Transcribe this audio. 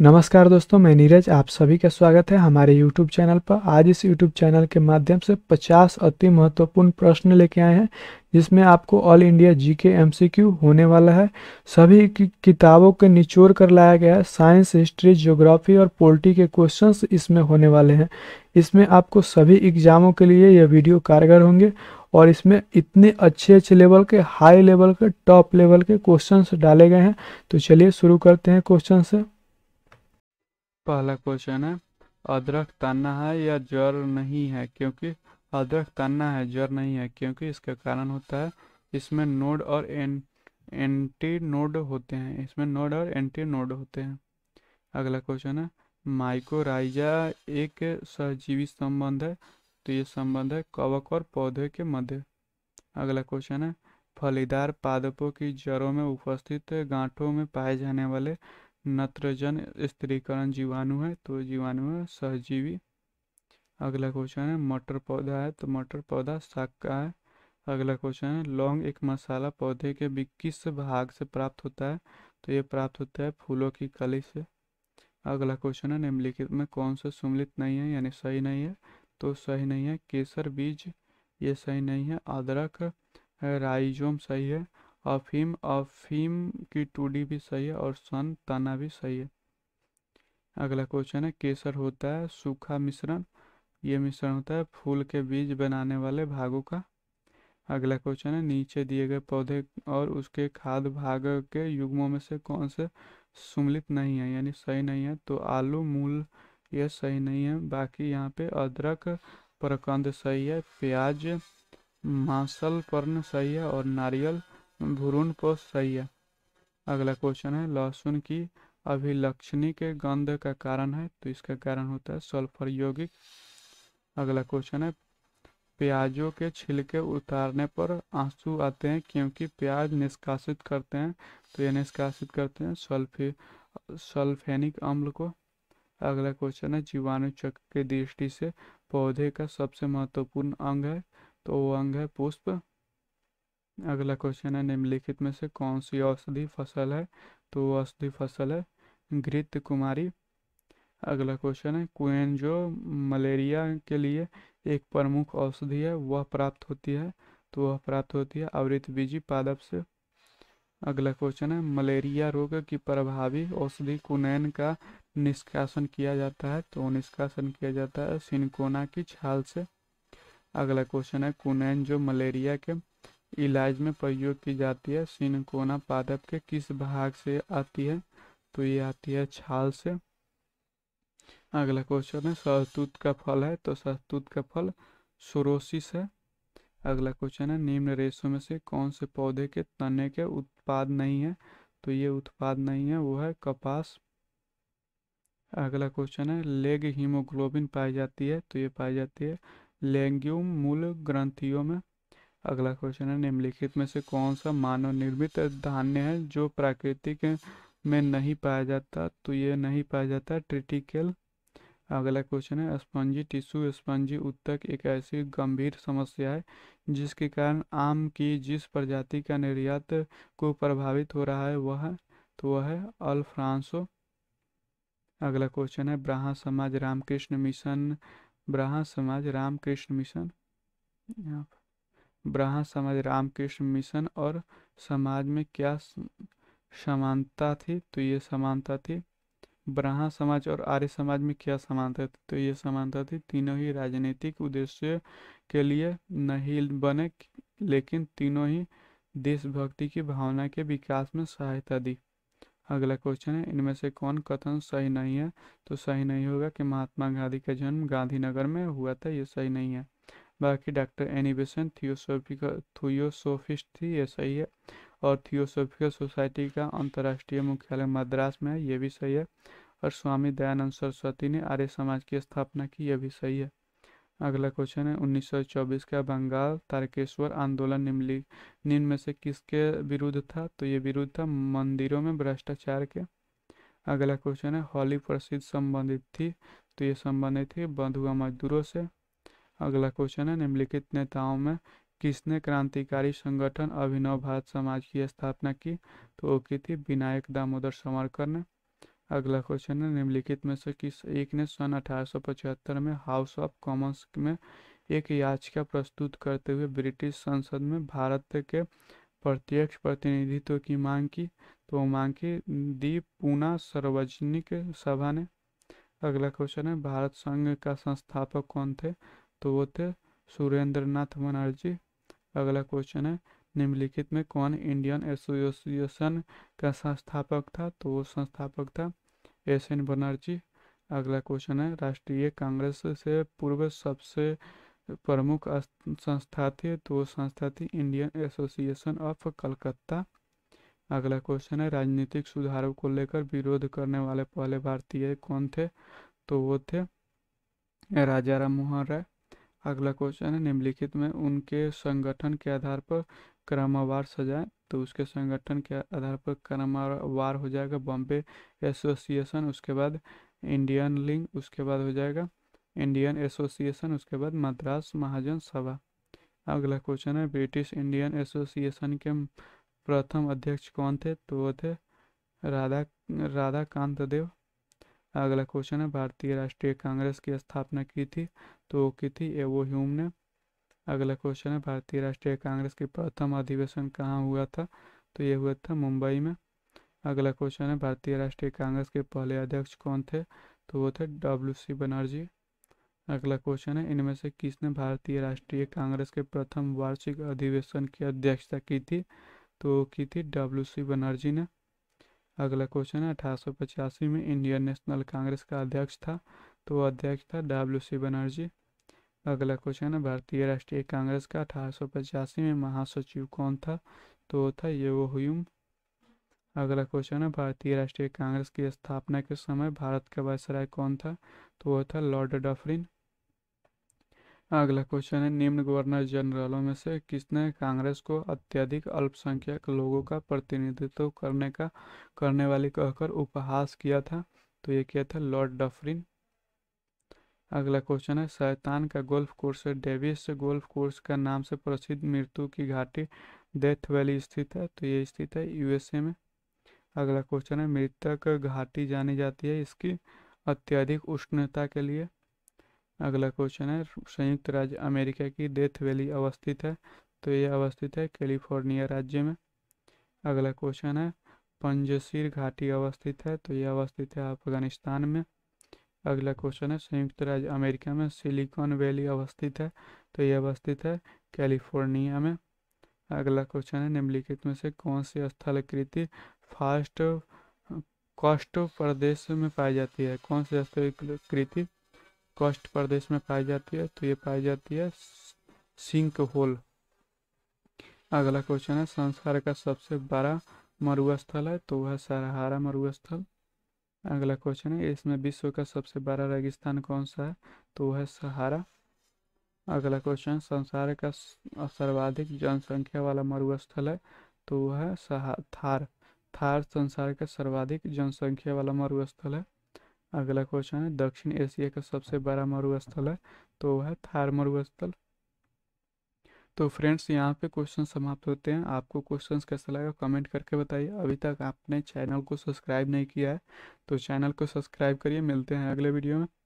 नमस्कार दोस्तों मैं नीरज आप सभी का स्वागत है हमारे YouTube चैनल पर आज इस YouTube चैनल के माध्यम से 50 अति महत्वपूर्ण प्रश्न लेके आए हैं जिसमें आपको ऑल इंडिया जीके एमसीक्यू होने वाला है सभी की किताबों के निचोड़ कर लाया गया है साइंस हिस्ट्री ज्योग्राफी और पोल्ट्री के क्वेश्चंस इसमें होने वाले हैं इसमें आपको सभी एग्जामों के लिए यह वीडियो कारगर होंगे और इसमें इतने अच्छे अच्छे लेवल के हाई लेवल के टॉप लेवल के क्वेश्चंस डाले गए हैं तो चलिए शुरू करते हैं क्वेश्चन से पहला क्वेश्चन है अदरक ताना है या जर नहीं है क्योंकि अदरक ताना है जर नहीं है क्योंकि इसका कारण होता है इसमें नोड और एन एंटी नोड होते हैं इसमें नोड और एंटी नोड होते हैं अगला क्वेश्चन है माइकोराइजा एक सहजीवी संबंध है तो ये संबंध है कवक और पौधे के मध्य अगला क्वेश्चन है फलीदार पादपों की जड़ों में उपस्थित गांठों में पाए जाने वाले नत्रजन स्त्रीकरण जीवाणु है तो जीवाणु है सहजीवी अगला क्वेश्चन है मटर पौधा है तो मटर पौधा शाक का है अगला क्वेश्चन है लौंग एक मसाला पौधे के किस भाग से प्राप्त होता है तो ये प्राप्त होता है फूलों की कली से अगला क्वेश्चन है निम्नलिखित में कौन सा सुमिलित नहीं है यानी सही नहीं है तो सही नहीं है केसर बीज ये सही नहीं है अदरक राइजोम सही है अफीम अफीम की टूडी भी सही है और सन ताना भी सही है अगला क्वेश्चन है केसर होता है सूखा मिश्रण ये मिश्रण होता है फूल के बीज बनाने वाले भागों का अगला क्वेश्चन है नीचे दिए गए पौधे और उसके खाद भाग के युग्मों में से कौन से सुमिलित नहीं है यानी सही नहीं है तो आलू मूल ये सही नहीं है बाकी यहाँ पे अदरक परकंद सही है प्याज मांसल पर्ण सही है और नारियल भ्रूण पोष सही है अगला क्वेश्चन है लहसुन की अभिलक्षणी के गंध का कारण है तो इसका कारण होता है सल्फर यौगिक अगला क्वेश्चन है प्याजों के छिलके उतारने पर आंसू आते हैं क्योंकि प्याज निष्कासित करते हैं तो ये निष्कासित करते हैं सल्फे सल्फेनिक अम्ल को अगला क्वेश्चन है जीवाणु चक्र के दृष्टि से पौधे का सबसे महत्वपूर्ण अंग है तो वो अंग है पुष्प अगला क्वेश्चन है निम्नलिखित में से कौन सी औषधि फसल है तो औषधि फसल है घृत कुमारी अगला क्वेश्चन है कुएन जो मलेरिया के लिए एक प्रमुख औषधि है वह प्राप्त होती है तो वह प्राप्त होती है आवृत बीजी पादप से अगला क्वेश्चन है मलेरिया रोग की प्रभावी औषधि कुनैन का निष्कासन किया जाता है तो निष्कासन किया जाता है सिनकोना की छाल से अगला क्वेश्चन है कुनैन जो मलेरिया के इलाज में प्रयोग की जाती है सिनकोना पादप के किस भाग से आती है तो ये आती है छाल से अगला क्वेश्चन है सहतूत का फल है तो सहतूत का फल सोरोसिस है अगला क्वेश्चन है निम्न रेशों में से कौन से पौधे के तने के उत्पाद नहीं है तो ये उत्पाद नहीं है वो है कपास अगला क्वेश्चन है लेग हीमोग्लोबिन पाई जाती है तो ये पाई जाती है लेंग्यूम मूल ग्रंथियों में अगला क्वेश्चन है निम्नलिखित में से कौन सा मानव निर्मित धान्य है जो प्राकृतिक में नहीं पाया जाता तो ये नहीं पाया जाता ट्रिटिकल अगला क्वेश्चन है स्पंजी टिश्यू स्पंजी उत्तक एक ऐसी गंभीर समस्या है जिसके कारण आम की जिस प्रजाति का निर्यात को प्रभावित हो रहा है वह तो वह है अल्फ्रांसो अगला क्वेश्चन है ब्राह्म समाज रामकृष्ण मिशन ब्राह्म समाज रामकृष्ण मिशन यहाँ पर ब्राह्म समाज रामकृष्ण मिशन और समाज में क्या समानता थी तो ये समानता थी ब्राह्म समाज और आर्य समाज में क्या समानता थी तो ये समानता थी तीनों ही राजनीतिक उद्देश्य के लिए नहीं बने लेकिन तीनों ही देशभक्ति की भावना के विकास में सहायता दी अगला क्वेश्चन है इनमें से कौन कथन सही नहीं है तो सही नहीं होगा कि महात्मा गांधी का जन्म गांधीनगर में हुआ था ये सही नहीं है बाकी डॉक्टर बेसेंट थियोसोफिकल थियोसोफिस्ट थी ये सही है और थियोसोफिकल सोसाइटी का अंतर्राष्ट्रीय मुख्यालय मद्रास में है ये भी सही है और स्वामी दयानंद सरस्वती ने आर्य समाज की स्थापना की यह भी सही है अगला क्वेश्चन है 1924 का बंगाल तारकेश्वर आंदोलन निम्नलिखित निम्न में से किसके विरुद्ध था तो ये विरुद्ध था मंदिरों में भ्रष्टाचार के अगला क्वेश्चन है होली प्रसिद्ध संबंधित थी तो ये संबंधित थी बंधुआ मजदूरों से अगला क्वेश्चन है निम्नलिखित नेताओं में किसने क्रांतिकारी संगठन अभिनव भारत समाज की स्थापना की तो वो की थी विनायक दामोदर समरकर ने अगला क्वेश्चन है निम्नलिखित में से किस एक ने सन अठारह में हाउस ऑफ कॉमन्स में एक याचिका प्रस्तुत करते हुए ब्रिटिश संसद में भारत के प्रत्यक्ष प्रतिनिधित्व की मांग की तो मांग की दी पूना सार्वजनिक सभा ने अगला क्वेश्चन है भारत संघ का संस्थापक कौन थे तो वो थे सुरेंद्र नाथ बनर्जी अगला क्वेश्चन है निम्नलिखित में कौन इंडियन एसोसिएशन का संस्थापक था तो वो संस्थापक था एस एन बनर्जी अगला क्वेश्चन है राष्ट्रीय कांग्रेस से पूर्व सबसे प्रमुख संस्था थी तो वो संस्था थी इंडियन एसोसिएशन ऑफ कलकत्ता अगला क्वेश्चन है राजनीतिक सुधारों को लेकर विरोध करने वाले पहले भारतीय कौन थे तो वो थे राजा राम मोहन राय अगला क्वेश्चन है निम्नलिखित में उनके संगठन के आधार पर क्रमवार सजाएं तो उसके संगठन के आधार पर क्रमवार हो जाएगा बॉम्बे एसोसिएशन उसके बाद इंडियन लिंग उसके बाद हो जाएगा इंडियन एसोसिएशन उसके बाद मद्रास महाजन सभा अगला क्वेश्चन है ब्रिटिश इंडियन एसोसिएशन के प्रथम अध्यक्ष कौन थे तो वो थे राधा राधा कांत देव अगला क्वेश्चन है भारतीय राष्ट्रीय कांग्रेस की स्थापना की थी तो वो की थी ए वो ह्यूम ने अगला क्वेश्चन है भारतीय राष्ट्रीय कांग्रेस की प्रथम अधिवेशन कहाँ हुआ था तो ये हुआ था मुंबई में अगला क्वेश्चन है भारतीय राष्ट्रीय कांग्रेस के पहले अध्यक्ष कौन थे तो वो थे डब्ल्यू सी बनर्जी अगला क्वेश्चन है इनमें से किसने भारतीय राष्ट्रीय कांग्रेस के प्रथम वार्षिक अधिवेशन की अध्यक्षता की थी तो की थी डब्ल्यू सी बनर्जी ने अगला क्वेश्चन है अठारह में इंडियन नेशनल कांग्रेस का अध्यक्ष था तो वो अध्यक्ष था डब्ल्यू सी बनर्जी अगला क्वेश्चन है भारतीय राष्ट्रीय कांग्रेस का अठारह में महासचिव कौन था तो वो था ये अगला क्वेश्चन है भारतीय राष्ट्रीय कांग्रेस की स्थापना के समय भारत का वायसराय कौन था तो वो था लॉर्ड डफरिन अगला क्वेश्चन है निम्न गवर्नर जनरलों में से किसने कांग्रेस को अत्यधिक अल्पसंख्यक लोगों का प्रतिनिधित्व करने का करने वाली कहकर उपहास किया था तो ये किया था लॉर्ड डफरिन अगला क्वेश्चन है शैतान का golf course Davis golf course का नाम से प्रसिद्ध मृत्यु की घाटी डेथ वैली स्थित है तो ये स्थित है यूएसए में अगला क्वेश्चन है मृतक घाटी जानी जाती है इसकी अत्यधिक उष्णता के लिए अगला क्वेश्चन है संयुक्त राज्य अमेरिका की डेथ वैली अवस्थित है तो यह अवस्थित है कैलिफोर्निया राज्य में अगला क्वेश्चन है पंजशीर घाटी अवस्थित है तो यह अवस्थित है अफगानिस्तान में अगला क्वेश्चन है संयुक्त राज्य अमेरिका में सिलिकॉन वैली अवस्थित है तो यह अवस्थित है कैलिफोर्निया में अगला क्वेश्चन है निम्नलिखित में से कौन सी स्थल कृति फास्ट कॉस्ट प्रदेश में पाई जाती है कौन सी स्थल कृति कष्ट प्रदेश में पाई जाती है तो ये पाई जाती है सिंक होल अगला क्वेश्चन है संसार का सबसे बड़ा मरुआ स्थल है तो वह सहारा मरुआ स्थल अगला क्वेश्चन है इसमें विश्व का सबसे बड़ा रेगिस्तान कौन सा है तो वह है सहारा अगला क्वेश्चन संसार का सर्वाधिक जनसंख्या वाला मरुआ स्थल है तो वह है थार थार संसार का सर्वाधिक जनसंख्या वाला मरुस्थल है अगला क्वेश्चन है दक्षिण एशिया का सबसे बड़ा मरुस्थल है तो वह है थार मरुस्थल तो फ्रेंड्स यहाँ पे क्वेश्चन समाप्त होते हैं आपको क्वेश्चंस कैसा लगा कमेंट करके बताइए अभी तक आपने चैनल को सब्सक्राइब नहीं किया है तो चैनल को सब्सक्राइब करिए मिलते हैं अगले वीडियो में